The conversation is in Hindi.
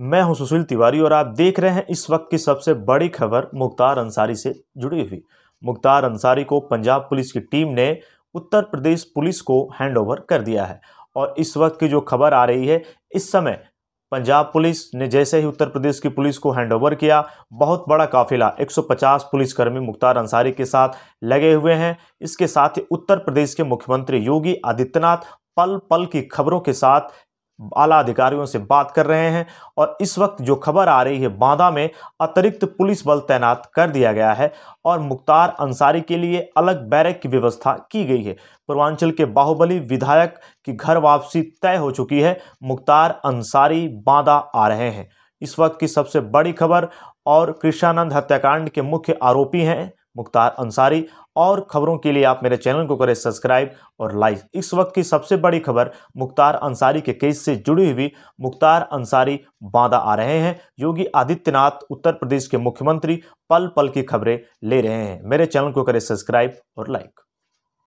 मैं हूं सुशील तिवारी और आप देख रहे हैं इस वक्त की सबसे बड़ी खबर मुख्तार अंसारी से जुड़ी हुई मुख्तार अंसारी को पंजाब पुलिस की टीम ने उत्तर प्रदेश पुलिस को हैंडओवर कर दिया है और इस वक्त की जो खबर आ रही है इस समय पंजाब पुलिस ने जैसे ही उत्तर प्रदेश की पुलिस को हैंडओवर किया बहुत बड़ा काफिला 150 पुलिसकर्मी मुख्तार अंसारी के साथ लगे हुए हैं इसके साथ ही उत्तर प्रदेश के मुख्यमंत्री योगी आदित्यनाथ पल पल की खबरों के साथ आला अधिकारियों से बात कर रहे हैं और इस वक्त जो खबर आ रही है बांदा में अतिरिक्त पुलिस बल तैनात कर दिया गया है और मुख्तार अंसारी के लिए अलग बैरक की व्यवस्था की गई है पूर्वांचल के बाहुबली विधायक की घर वापसी तय हो चुकी है मुख्तार अंसारी बांदा आ रहे हैं इस वक्त की सबसे बड़ी खबर और कृष्णानंद हत्याकांड के मुख्य आरोपी हैं मुख्तार अंसारी और खबरों के लिए आप मेरे चैनल को करें सब्सक्राइब और लाइक इस वक्त की सबसे बड़ी खबर मुख्तार अंसारी के केस से जुड़ी हुई मुख्तार अंसारी बांदा आ रहे हैं योगी आदित्यनाथ उत्तर प्रदेश के मुख्यमंत्री पल पल की खबरें ले रहे हैं मेरे चैनल को करें सब्सक्राइब और लाइक